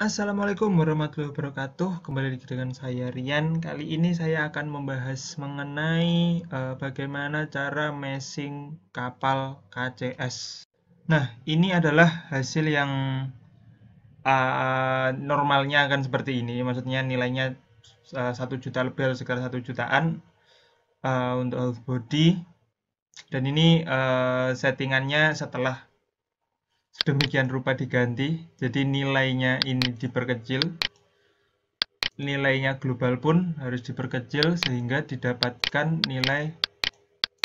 Assalamualaikum warahmatullahi wabarakatuh. Kembali lagi dengan saya Rian. Kali ini saya akan membahas mengenai uh, bagaimana cara messing kapal KCS. Nah, ini adalah hasil yang uh, normalnya akan seperti ini. Maksudnya nilainya eh, satu uh, juta lebih atau sekitar satu jutaan uh, untuk body. Dan ini uh, settingannya setelah sedemikian rupa diganti jadi nilainya ini diperkecil nilainya global pun harus diperkecil sehingga didapatkan nilai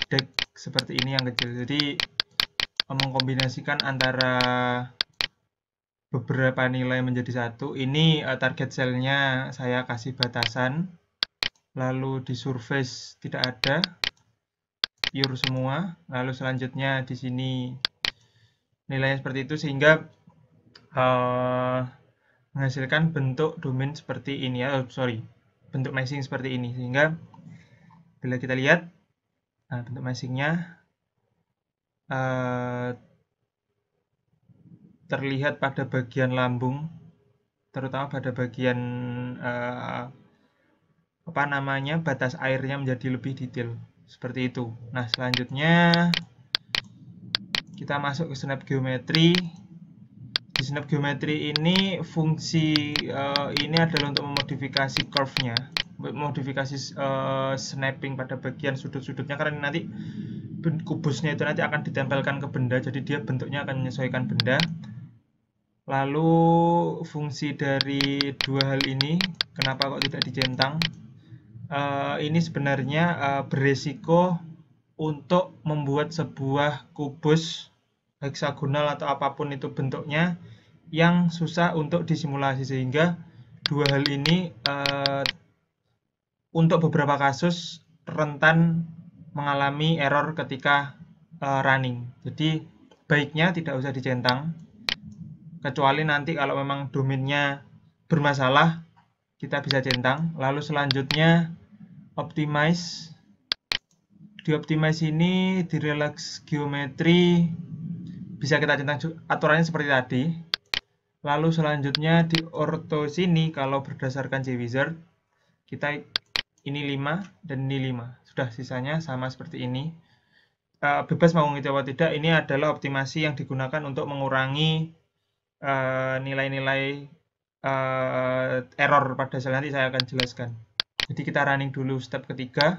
dek seperti ini yang kecil jadi mengkombinasikan antara beberapa nilai menjadi satu ini eh, target selnya saya kasih batasan lalu di surface tidak ada pure semua lalu selanjutnya di sini nilainya seperti itu sehingga uh, menghasilkan bentuk domain seperti ini ya oh, sorry bentuk matching seperti ini sehingga bila kita lihat nah, bentuk masingnya uh, eh, terlihat pada bagian lambung terutama pada bagian uh, apa namanya batas airnya menjadi lebih detail seperti itu nah selanjutnya kita masuk ke snap geometri di snap geometri ini fungsi uh, ini adalah untuk memodifikasi curve-nya modifikasi uh, snapping pada bagian sudut-sudutnya karena nanti kubusnya itu nanti akan ditempelkan ke benda jadi dia bentuknya akan menyesuaikan benda lalu fungsi dari dua hal ini kenapa kok tidak dicentang uh, eh, ini sebenarnya uh, beresiko untuk membuat sebuah kubus heksagonal atau apapun itu bentuknya yang susah untuk disimulasi sehingga dua hal ini uh, untuk beberapa kasus rentan mengalami error ketika uh, running. Jadi baiknya tidak usah dicentang kecuali nanti kalau memang domainnya bermasalah kita bisa centang. Lalu selanjutnya optimize. Di optimize ini di relax geometri bisa kita centang aturannya seperti tadi. Lalu selanjutnya di orto sini kalau berdasarkan wizard kita ini 5 dan ini 5. Sudah sisanya sama seperti ini. Eh, bebas mau ngikuti tidak, ini adalah optimasi yang digunakan untuk mengurangi eh, nilai-nilai uh, uh, error pada sel nanti saya akan jelaskan. Jadi kita running dulu step ketiga.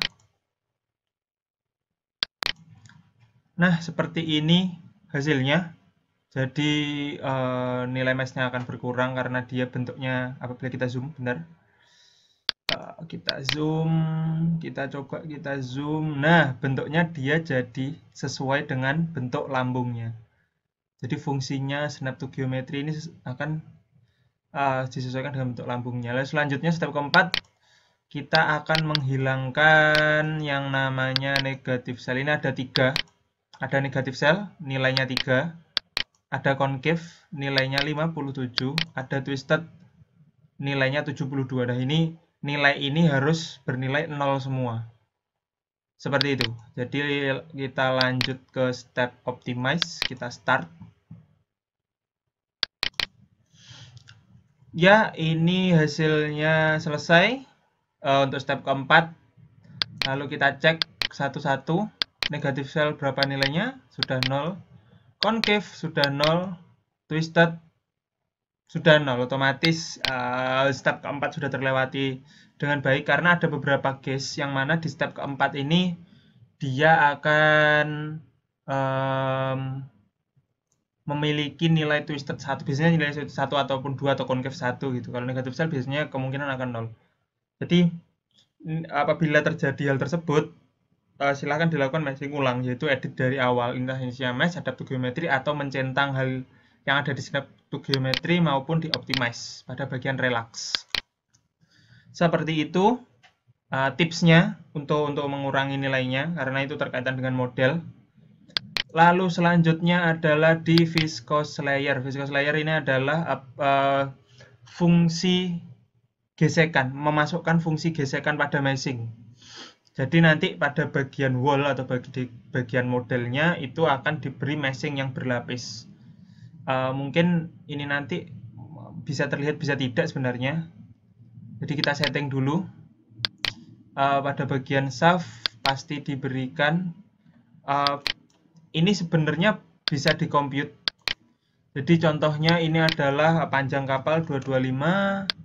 Nah, seperti ini hasilnya. Jadi uh, nilai mesnya akan berkurang karena dia bentuknya apabila kita zoom, benar? Uh, kita zoom, kita coba kita zoom. Nah, bentuknya dia jadi sesuai dengan bentuk lambungnya. Jadi fungsinya snap to geometry ini akan uh, disesuaikan dengan bentuk lambungnya. Lalu selanjutnya step keempat kita akan menghilangkan yang namanya negatif sel ini ada tiga ada negatif sel, nilainya 3. Ada concave, nilainya 57. Ada twisted, nilainya 72. Nah ini nilai ini harus bernilai 0 semua. Seperti itu. Jadi kita lanjut ke step optimize, kita start. Ya, ini hasilnya selesai eh, untuk step keempat. Lalu kita cek satu-satu negatif sel berapa nilainya? Sudah 0. Concave sudah 0. Twisted sudah 0. Otomatis uh, step keempat sudah terlewati dengan baik karena ada beberapa case yang mana di step keempat ini dia akan um, memiliki nilai twisted satu biasanya nilai satu ataupun dua atau concave satu gitu kalau negatif sel biasanya kemungkinan akan nol. jadi apabila terjadi hal tersebut uh, eh, silahkan dilakukan matching ulang yaitu edit dari awal mesh adapt to geometry atau mencentang hal yang ada di to geometry maupun di optimize pada bagian relax seperti itu uh, tipsnya untuk untuk mengurangi nilainya karena itu terkaitan dengan model lalu selanjutnya adalah di viscous layer viscous layer ini adalah uh, fungsi gesekan memasukkan fungsi gesekan pada meshing jadi nanti pada bagian wall atau bagi bagian modelnya itu akan diberi meshing yang berlapis. Uh, mungkin ini nanti bisa terlihat bisa tidak sebenarnya. Jadi kita setting dulu. Uh, pada bagian shaft pasti diberikan. Uh, ini sebenarnya bisa di compute. Jadi contohnya ini adalah panjang kapal 225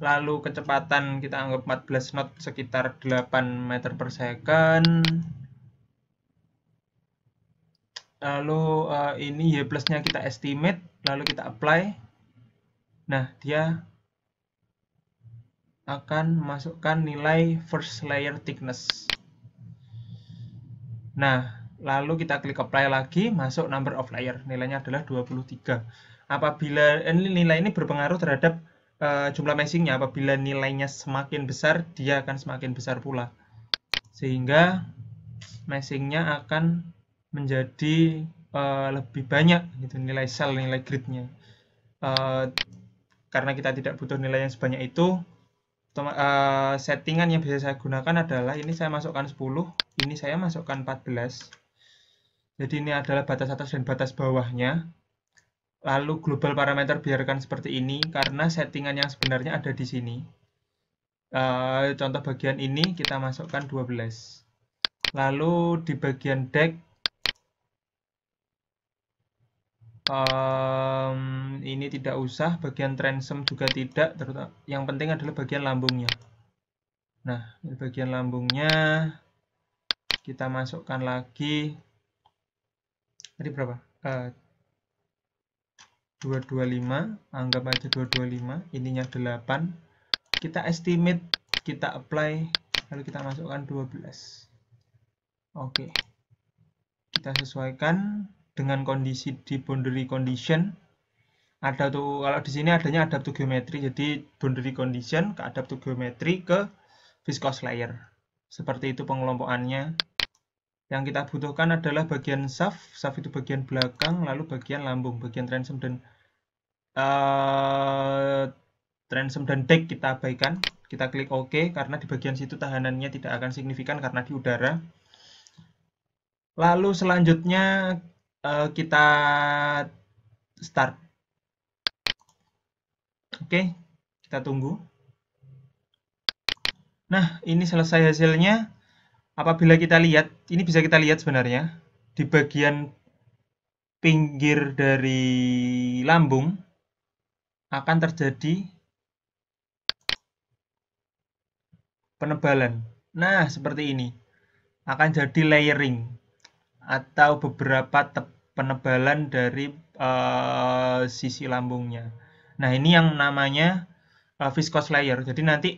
lalu kecepatan kita anggap 14 knot sekitar 8 meter per second lalu uh, ini Y plusnya kita estimate lalu kita apply nah dia akan masukkan nilai first layer thickness nah lalu kita klik apply lagi masuk number of layer nilainya adalah 23 apabila ini eh, nilai ini berpengaruh terhadap Eh, jumlah meshingnya, apabila nilainya semakin besar dia akan semakin besar pula sehingga meshingnya akan menjadi uh, lebih banyak gitu nilai sel nilai gridnya uh, karena kita tidak butuh nilai yang sebanyak itu uh, settingan yang bisa saya gunakan adalah ini saya masukkan 10 ini saya masukkan 14 jadi ini adalah batas atas dan batas bawahnya Lalu global parameter biarkan seperti ini karena settingan yang sebenarnya ada di sini. Uh, contoh bagian ini kita masukkan 12. Lalu di bagian deck um, ini tidak usah, bagian transom juga tidak, terutama yang penting adalah bagian lambungnya. Nah, ini bagian lambungnya kita masukkan lagi. Tadi berapa? Uh, 225 anggap aja 225 ininya 8 kita estimate kita apply lalu kita masukkan 12 oke kita sesuaikan dengan kondisi di boundary condition ada tuh kalau di sini adanya adaptive geometry jadi boundary condition ke adaptive geometry ke viscous layer seperti itu pengelompokannya yang kita butuhkan adalah bagian shaft, shaft itu bagian belakang, lalu bagian lambung, bagian transom dan uh, eh, transom dan deck kita abaikan. Kita klik OK karena di bagian situ tahanannya tidak akan signifikan karena di udara. Lalu selanjutnya uh, kita start. Oke, kita tunggu. Nah, ini selesai hasilnya apabila kita lihat, ini bisa kita lihat sebenarnya di bagian pinggir dari lambung akan terjadi penebalan. Nah, seperti ini. Akan jadi layering atau beberapa penebalan dari uh, sisi lambungnya. Nah, ini yang namanya uh, eh, viscose layer. Jadi nanti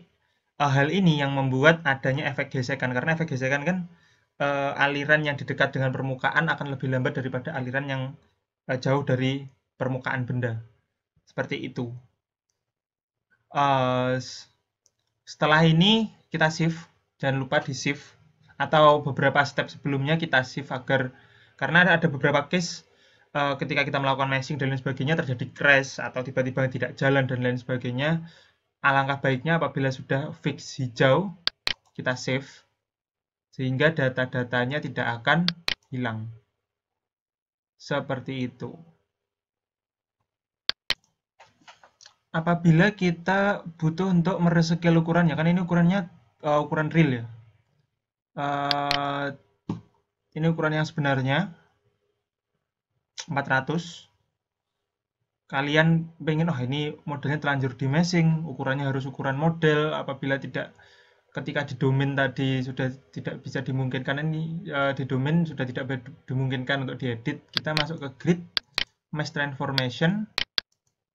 Eh, hal ini yang membuat adanya efek gesekan karena efek gesekan kan uh, aliran yang dekat dengan permukaan akan lebih lambat daripada aliran yang uh, jauh dari permukaan benda seperti itu uh, setelah ini kita shift jangan lupa di shift atau beberapa step sebelumnya kita shift agar karena ada beberapa case ketika kita melakukan meshing dan lain sebagainya terjadi crash atau tiba-tiba tidak jalan dan lain sebagainya Alangkah baiknya apabila sudah fix hijau, kita save, sehingga data-datanya tidak akan hilang. Seperti itu. Apabila kita butuh untuk merescale ukurannya, kan ini ukurannya uh, ukuran real ya. Uh, ini ukuran yang sebenarnya 400 kalian pengen oh ini modelnya terlanjur di meshing ukurannya harus ukuran model apabila tidak ketika di domain tadi sudah tidak bisa dimungkinkan ini uh, di domain sudah tidak dimungkinkan untuk diedit kita masuk ke grid mesh transformation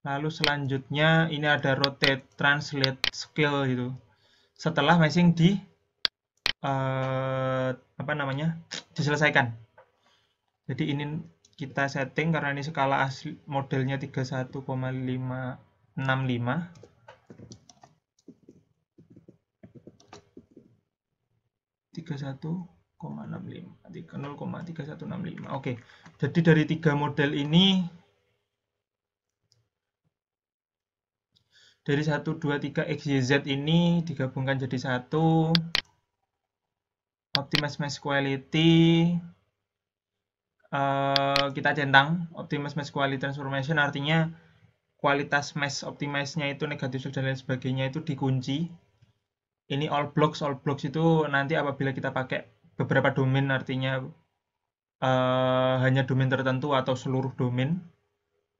lalu selanjutnya ini ada rotate translate scale gitu setelah meshing di uh, apa namanya diselesaikan jadi ini kita setting karena ini skala asli modelnya 31,565 31,65 0,3165 oke jadi dari tiga model ini dari 1, 2, 3, X, Y, Z ini digabungkan jadi satu optimize mass quality Eh, kita centang optimize mesh quality transformation artinya kualitas mesh optimize itu negatif dan lain sebagainya itu dikunci. Ini all blocks, all blocks itu nanti apabila kita pakai beberapa domain artinya uh, hanya domain tertentu atau seluruh domain.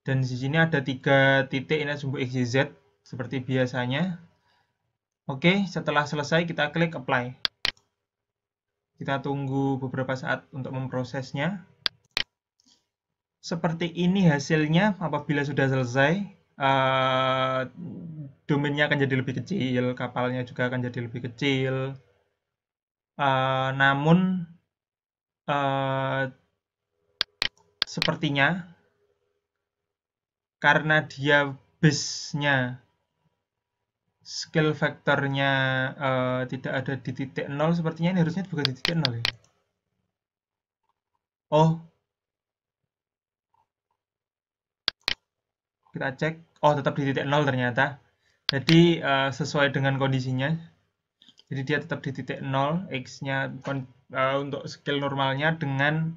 Dan di sini ada tiga titik ini sumbu x, z seperti biasanya. Oke, setelah selesai kita klik apply. Kita tunggu beberapa saat untuk memprosesnya seperti ini hasilnya apabila sudah selesai uh, domainnya akan jadi lebih kecil kapalnya juga akan jadi lebih kecil uh, namun uh, sepertinya karena dia base-nya skill faktornya uh, tidak ada di titik 0 sepertinya ini harusnya bukan di titik 0 ya oh kita cek oh tetap di titik nol ternyata jadi uh, sesuai dengan kondisinya jadi dia tetap di titik nol x-nya uh, untuk scale normalnya dengan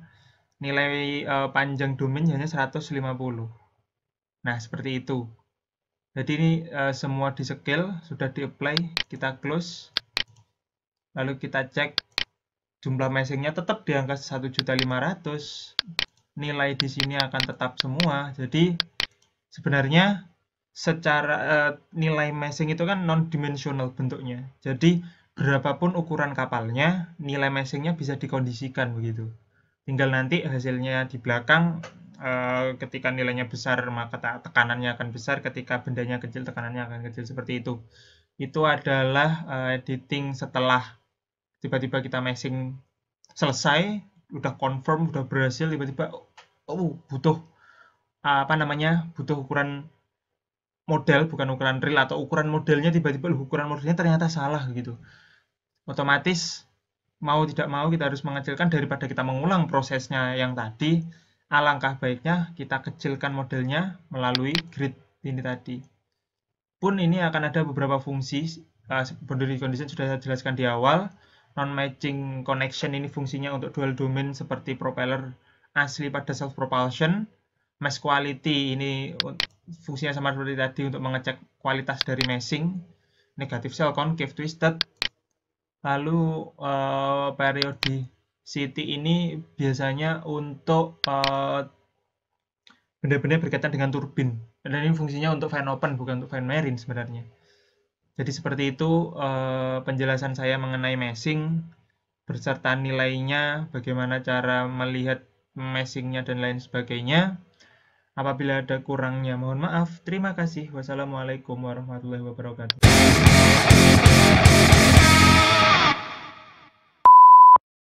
nilai uh, panjang domain hanya 150 nah seperti itu jadi ini uh, semua di scale sudah di apply kita close lalu kita cek jumlah meshingnya tetap di angka 1.500 nilai di sini akan tetap semua jadi sebenarnya secara uh, nilai meshing itu kan non-dimensional bentuknya. Jadi berapapun ukuran kapalnya, nilai meshingnya bisa dikondisikan begitu. Tinggal nanti hasilnya di belakang uh, ketika nilainya besar maka tekanannya akan besar, ketika bendanya kecil tekanannya akan kecil seperti itu. Itu adalah uh, editing setelah tiba-tiba kita meshing selesai, udah confirm, udah berhasil, tiba-tiba oh, oh butuh apa namanya butuh ukuran model bukan ukuran real atau ukuran modelnya tiba-tiba ukuran modelnya ternyata salah gitu otomatis mau tidak mau kita harus mengecilkan daripada kita mengulang prosesnya yang tadi alangkah baiknya kita kecilkan modelnya melalui grid ini tadi pun ini akan ada beberapa fungsi eh, boundary condition sudah saya jelaskan di awal non-matching connection ini fungsinya untuk dual domain seperti propeller asli pada self propulsion mesh quality ini fungsinya sama seperti tadi untuk mengecek kualitas dari meshing negatif cell concave twisted lalu uh, eh, periode city ini biasanya untuk uh, eh, benda-benda berkaitan dengan turbin dan ini fungsinya untuk fan open bukan untuk fan marine sebenarnya jadi seperti itu uh, penjelasan saya mengenai meshing berserta nilainya bagaimana cara melihat meshingnya dan lain sebagainya Apabila ada kurangnya mohon maaf. Terima kasih. Wassalamualaikum warahmatullahi wabarakatuh.